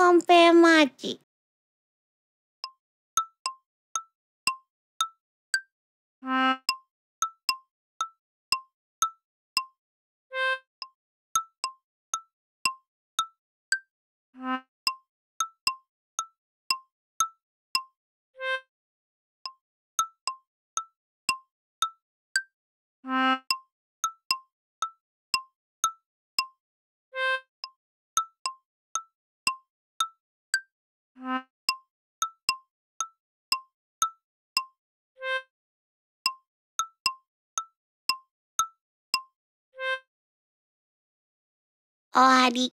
con おわり。